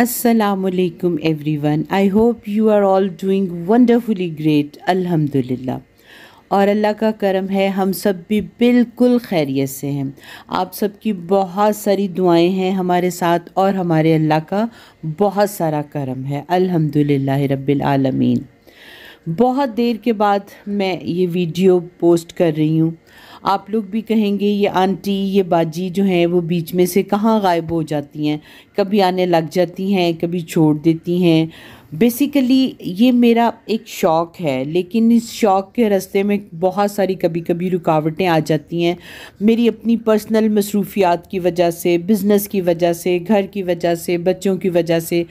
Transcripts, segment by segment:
every everyone I hope you are all doing wonderfully great अल्हम्दुलिल्लाह और अल्लाह का करम है हम सब भी बिल्कुल खैरियत से हैं आप सबकी बहुत सारी दुआएं हैं हमारे साथ और हमारे अल्लाह का बहुत सारा करम है अल्हम्दुलिल्लाह रब्बिल रबालमीन बहुत देर के बाद मैं ये वीडियो पोस्ट कर रही हूँ आप लोग भी कहेंगे ये आंटी ये बाजी जो हैं वो बीच में से कहाँ गायब हो जाती हैं कभी आने लग जाती हैं कभी छोड़ देती हैं बेसिकली ये मेरा एक शौक़ है लेकिन इस शौक़ के रास्ते में बहुत सारी कभी कभी रुकावटें आ जाती हैं मेरी अपनी पर्सनल मसरूफियात की वजह से बिज़नेस की वजह से घर की वजह से बच्चों की वजह से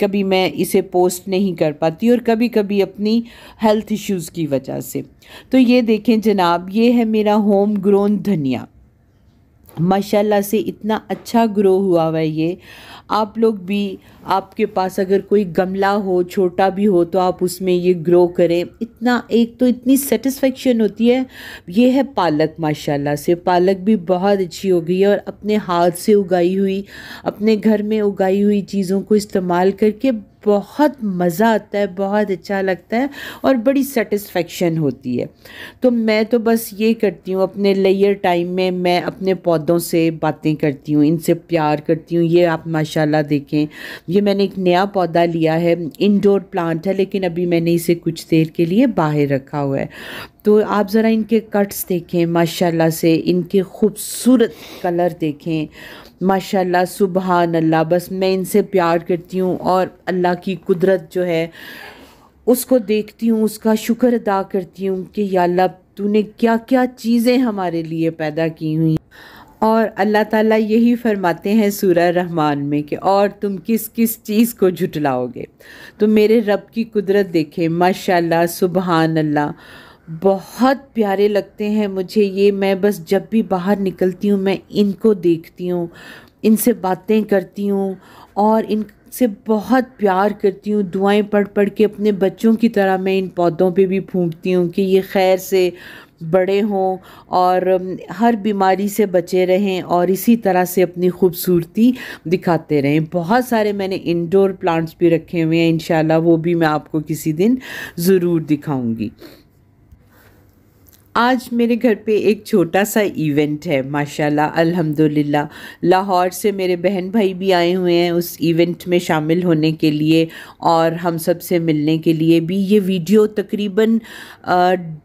कभी मैं इसे पोस्ट नहीं कर पाती और कभी कभी अपनी हेल्थ इश्यूज़ की वजह से तो ये देखें जनाब ये है मेरा होम ग्रोन धनिया माशाला से इतना अच्छा ग्रो हुआ हुआ है ये आप लोग भी आपके पास अगर कोई गमला हो छोटा भी हो तो आप उसमें ये ग्रो करें इतना एक तो इतनी सेटिस्फेक्शन होती है ये है पालक माशाल्लाह से पालक भी बहुत अच्छी हो गई है और अपने हाथ से उगाई हुई अपने घर में उगाई हुई चीज़ों को इस्तेमाल करके बहुत मज़ा आता है बहुत अच्छा लगता है और बड़ी सेटिस्फेक्शन होती है तो मैं तो बस ये करती हूँ अपने लेयर टाइम में मैं अपने पौधों से बातें करती हूँ इनसे प्यार करती हूँ ये आप माशाल्लाह देखें ये मैंने एक नया पौधा लिया है इंडोर प्लांट है लेकिन अभी मैंने इसे कुछ देर के लिए बाहर रखा हुआ है तो आप ज़रा इनके कट्स देखें माशाल्लाह से इनके खूबसूरत कलर देखें माशाल्लाह सुबहान अल्लाह बस मैं इनसे प्यार करती हूँ और अल्लाह की कुदरत जो है उसको देखती हूँ उसका शुक्र अदा करती हूँ कि या अल्लाह तूने क्या क्या चीज़ें हमारे लिए पैदा की हुई और अल्लाह ताला यही फरमाते हैं सूरह रहमान में कि और तुम किस किस चीज़ को झुटलाओगे तो मेरे रब की कुदरत देखें माशाल्लाह सुबहान अल्लाह बहुत प्यारे लगते हैं मुझे ये मैं बस जब भी बाहर निकलती हूँ मैं इनको देखती हूँ इनसे बातें करती हूँ और इनसे बहुत प्यार करती हूँ दुआएं पढ़ पढ़ के अपने बच्चों की तरह मैं इन पौधों पे भी फूंकती हूँ कि ये खैर से बड़े हों और हर बीमारी से बचे रहें और इसी तरह से अपनी खूबसूरती दिखाते रहें बहुत सारे मैंने इंडोर प्लांट्स भी रखे हुए हैं इन वो भी मैं आपको किसी दिन ज़रूर दिखाऊँगी आज मेरे घर पे एक छोटा सा इवेंट है माशाल्लाह अल्हम्दुलिल्लाह लाहौर से मेरे बहन भाई भी आए हुए हैं उस इवेंट में शामिल होने के लिए और हम सब से मिलने के लिए भी ये वीडियो तकरीबन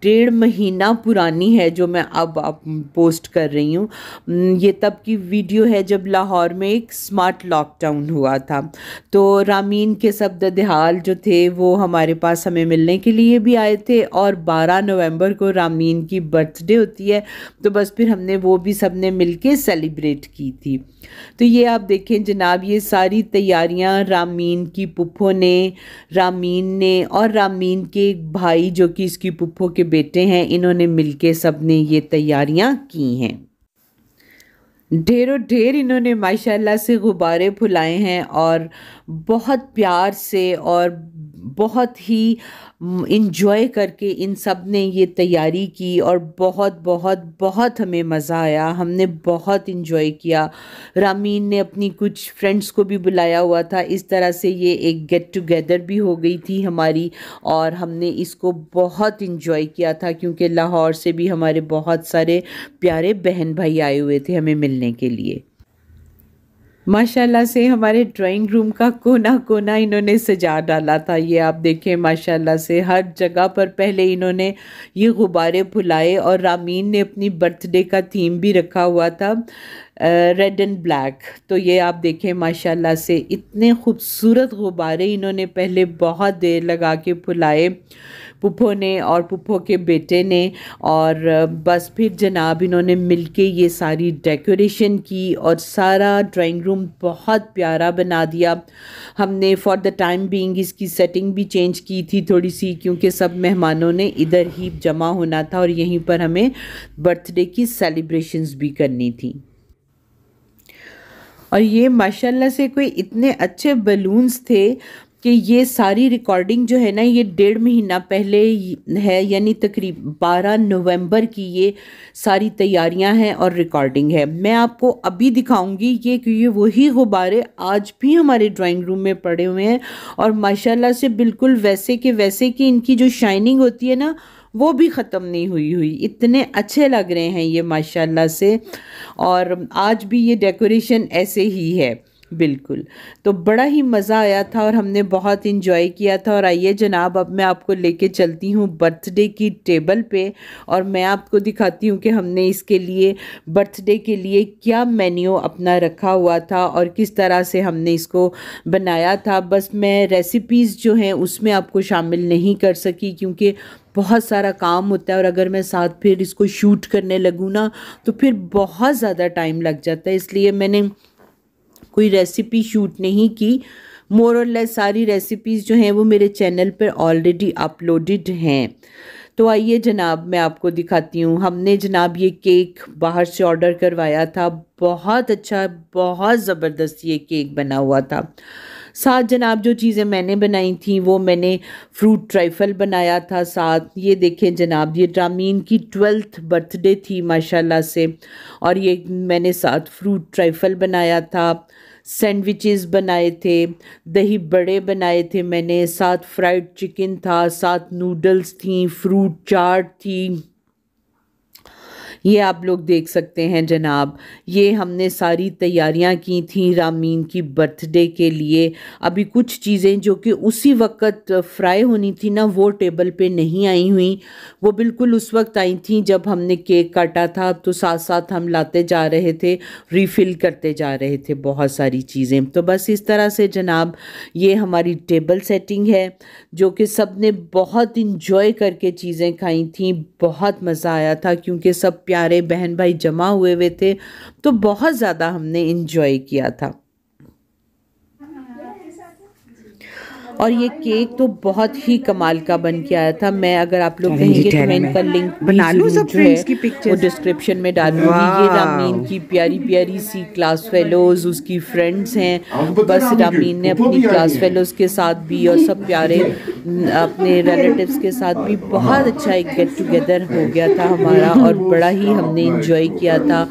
डेढ़ महीना पुरानी है जो मैं अब आप पोस्ट कर रही हूँ ये तब की वीडियो है जब लाहौर में एक स्मार्ट लॉकडाउन हुआ था तो रामीन के सब ददहाल जो थे वो हमारे पास हमें मिलने के लिए भी आए थे और बारह नवम्बर को रामीन जिनकी बर्थडे होती है तो बस फिर हमने वो भी सब ने मिल सेलिब्रेट की थी तो ये आप देखें जनाब ये सारी तैयारियां रामीन की पुप्पो ने रामीन ने और रामीन के एक भाई जो कि इसकी पुप्पो के बेटे हैं इन्होंने मिल के सब ने ये तैयारियाँ की हैं ढेरों ढेर इन्होंने माशाल्लाह से गुब्बारे फुलाए हैं और बहुत प्यार से और बहुत ही इन्जॉय करके इन सब ने ये तैयारी की और बहुत बहुत बहुत हमें मज़ा आया हमने बहुत इन्जॉय किया रामीन ने अपनी कुछ फ्रेंड्स को भी बुलाया हुआ था इस तरह से ये एक गेट टुगेदर भी हो गई थी हमारी और हमने इसको बहुत इन्जॉय किया था क्योंकि लाहौर से भी हमारे बहुत सारे प्यारे बहन भाई आए हुए थे हमें मिलने के लिए माशाल्लाह से हमारे ड्राइंग रूम का कोना कोना इन्होंने सजा डाला था ये आप देखें माशाल्लाह से हर जगह पर पहले इन्होंने ये गुब्बारे फुलाए और रामीन ने अपनी बर्थडे का थीम भी रखा हुआ था रेड एंड ब्लैक तो ये आप देखें माशाल्लाह से इतने खूबसूरत गुब्बारे इन्होंने पहले बहुत देर लगा के फुलाए पुप्पो ने और पुप्पो के बेटे ने और बस फिर जनाब इन्होंने मिल के ये सारी डेकोरेशन की और सारा ड्राइंग रूम बहुत प्यारा बना दिया हमने फॉर द टाइम बीइंग इसकी सेटिंग भी चेंज की थी थोड़ी सी क्योंकि सब मेहमानों ने इधर ही जमा होना था और यहीं पर हमें बर्थडे की सेलिब्रेशंस भी करनी थी और ये माशाल्लाह से कोई इतने अच्छे बलून्स थे कि ये सारी रिकॉर्डिंग जो है ना ये डेढ़ महीना पहले है यानी तकरीब 12 नवंबर की ये सारी तैयारियां हैं और रिकॉर्डिंग है मैं आपको अभी दिखाऊंगी ये क्योंकि वही गुब्बारे आज भी हमारे ड्राइंग रूम में पड़े हुए हैं और माशाल्लाह से बिल्कुल वैसे के वैसे कि इनकी जो शाइनिंग होती है ना वो भी ख़त्म नहीं हुई हुई इतने अच्छे लग रहे हैं ये माशाला से और आज भी ये डेकोरेशन ऐसे ही है बिल्कुल तो बड़ा ही मज़ा आया था और हमने बहुत इन्जॉय किया था और आइए जनाब अब मैं आपको लेके चलती हूँ बर्थडे की टेबल पे और मैं आपको दिखाती हूँ कि हमने इसके लिए बर्थडे के लिए क्या मेन्यू अपना रखा हुआ था और किस तरह से हमने इसको बनाया था बस मैं रेसिपीज़ जो हैं उसमें आपको शामिल नहीं कर सकी क्योंकि बहुत सारा काम होता है और अगर मैं साथ फिर इसको शूट करने लगूँ ना तो फिर बहुत ज़्यादा टाइम लग जाता है इसलिए मैंने कोई रेसिपी शूट नहीं की मोर और लेस सारी रेसिपीज़ जो हैं वो मेरे चैनल पर ऑलरेडी अपलोडेड हैं तो आइए जनाब मैं आपको दिखाती हूँ हमने जनाब ये केक बाहर से ऑर्डर करवाया था बहुत अच्छा बहुत ज़बरदस्त ये केक बना हुआ था साथ जनाब जो चीज़ें मैंने बनाई थी वो मैंने फ्रूट ट्राइफल बनाया था साथ ये देखें जनाब ये ड्रामीन की ट्वेल्थ बर्थडे थी माशाल्लाह से और ये मैंने साथ फ्रूट ट्राइफल बनाया था सैंडविचेस बनाए थे दही बड़े बनाए थे मैंने साथ फ्राइड चिकन था साथ नूडल्स थी फ्रूट चाट थी ये आप लोग देख सकते हैं जनाब ये हमने सारी तैयारियां की थी रामीन की बर्थडे के लिए अभी कुछ चीज़ें जो कि उसी वक्त फ्राई होनी थी ना वो टेबल पे नहीं आई हुई वो बिल्कुल उस वक्त आई थी जब हमने केक काटा था तो साथ साथ हम लाते जा रहे थे रिफ़िल करते जा रहे थे बहुत सारी चीज़ें तो बस इस तरह से जनाब ये हमारी टेबल सेटिंग है जो कि सब ने बहुत इन्जॉय करके चीज़ें खाई थी बहुत मज़ा आया था क्योंकि सब प्यारे बहन भाई जमा हुए हुए थे तो बहुत ज़्यादा हमने इन्जॉय किया था और ये केक तो बहुत ही कमाल का बन के आया था मैं अगर आप लोग कहेंगे तो मैं इनका लिंक बना लूँ सब फ्रेंड्स की पिक्चर वो डिस्क्रिप्शन में डालूंगी ये रामीन की प्यारी प्यारी सी क्लास फेलोज उसकी फ्रेंड्स हैं तो बस रामीन ने अपनी क्लास फेलोज के साथ भी और सब प्यारे अपने रिलेटिव्स के साथ भी बहुत अच्छा एक गेट टुगेदर हो गया था हमारा और बड़ा ही हमने इंजॉय किया था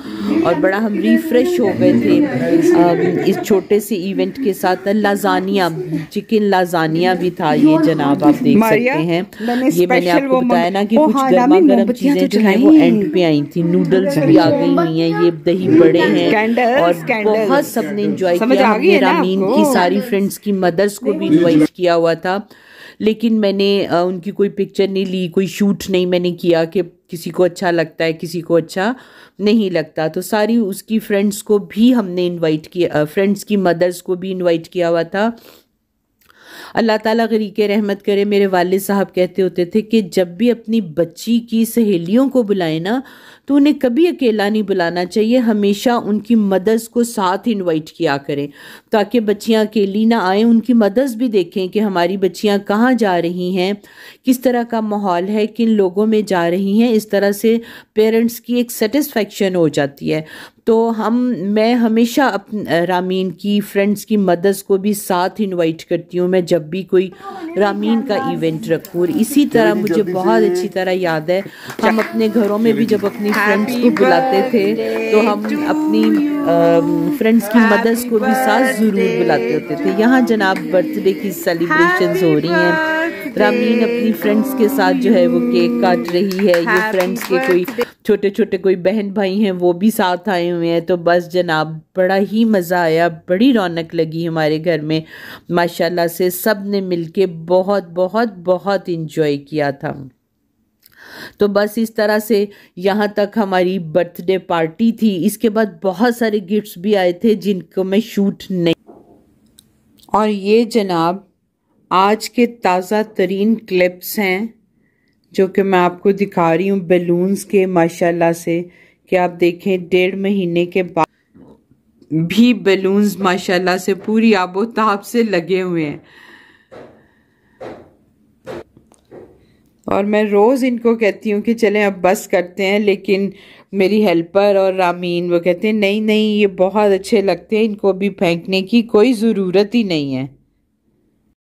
और बड़ा हम रिफ़्रेश हो गए थे इस छोटे से इवेंट के साथ लाजानिया चिकन लाजानिया भी था ये जनाब आप देख सकते हैं ये मैंने आपको बताया ना कि कुछ गर्मा गर्म चीज़ें जो है वो एंड पे आई थी नूडल्स भी आ गई हुई हैं ये दही बड़े हैं और बहुत सबने इंजॉय किया मेरा मीन की सारी फ्रेंड्स की मदर्स को भी इन्वाइट किया हुआ था लेकिन मैंने उनकी कोई पिक्चर नहीं ली कोई शूट नहीं मैंने किया कि किसी को अच्छा लगता है किसी को अच्छा नहीं लगता तो सारी उसकी फ्रेंड्स को भी हमने इनवाइट किया फ्रेंड्स की मदर्स को भी इनवाइट किया हुआ था अल्लाह ताला गरीक रहमत करे मेरे वाले साहब कहते होते थे कि जब भी अपनी बच्ची की सहेलियों को बुलाए ना तो उन्हें कभी अकेला नहीं बुलाना चाहिए हमेशा उनकी मदर्स को साथ इनवाइट किया करें ताकि बच्चियाँ अकेली ना आएँ उनकी मदर्स भी देखें कि हमारी बच्चियाँ कहाँ जा रही हैं किस तरह का माहौल है किन लोगों में जा रही हैं इस तरह से पेरेंट्स की एक सेटिस्फेक्शन हो जाती है तो हम मैं हमेशा अप रामीन की फ्रेंड्स की मदर्स को भी साथ इनवाइट करती हूँ मैं जब भी कोई रामीन का इवेंट रखूँ इसी तरह मुझे बहुत अच्छी तरह याद है हम अपने घरों में भी जब अपनी फ्रेंड्स को बुलाते थे तो हम अपनी फ्रेंड्स की मदर्स को भी साथ ज़रूर बुलाते होते थे यहाँ जनाब बर्थडे की सेलिब्रेशंस हो रही हैं रामीन अपनी फ्रेंड्स के साथ जो है वो केक काट रही है ये फ्रेंड्स के कोई छोटे छोटे कोई बहन भाई हैं वो भी साथ आए हुए हैं तो बस जनाब बड़ा ही मज़ा आया बड़ी रौनक लगी हमारे घर में माशाल्लाह से सब ने मिल बहुत बहुत बहुत इन्जॉय किया था तो बस इस तरह से यहाँ तक हमारी बर्थडे पार्टी थी इसके बाद बहुत सारे गिफ्ट्स भी आए थे जिनको मैं शूट नहीं और ये जनाब आज के ताज़ा तरीन क्लिप्स हैं जो कि मैं आपको दिखा रही हूँ बैलून्स के माशाल्लाह से कि आप देखें डेढ़ महीने के बाद भी बैलून्स माशाल्लाह से पूरी आबोताब से लगे हुए हैं और मैं रोज़ इनको कहती हूँ कि चलें अब बस करते हैं लेकिन मेरी हेल्पर और रामीन वो कहते हैं नहीं नहीं ये बहुत अच्छे लगते हैं इनको अभी फेंकने की कोई ज़रूरत ही नहीं है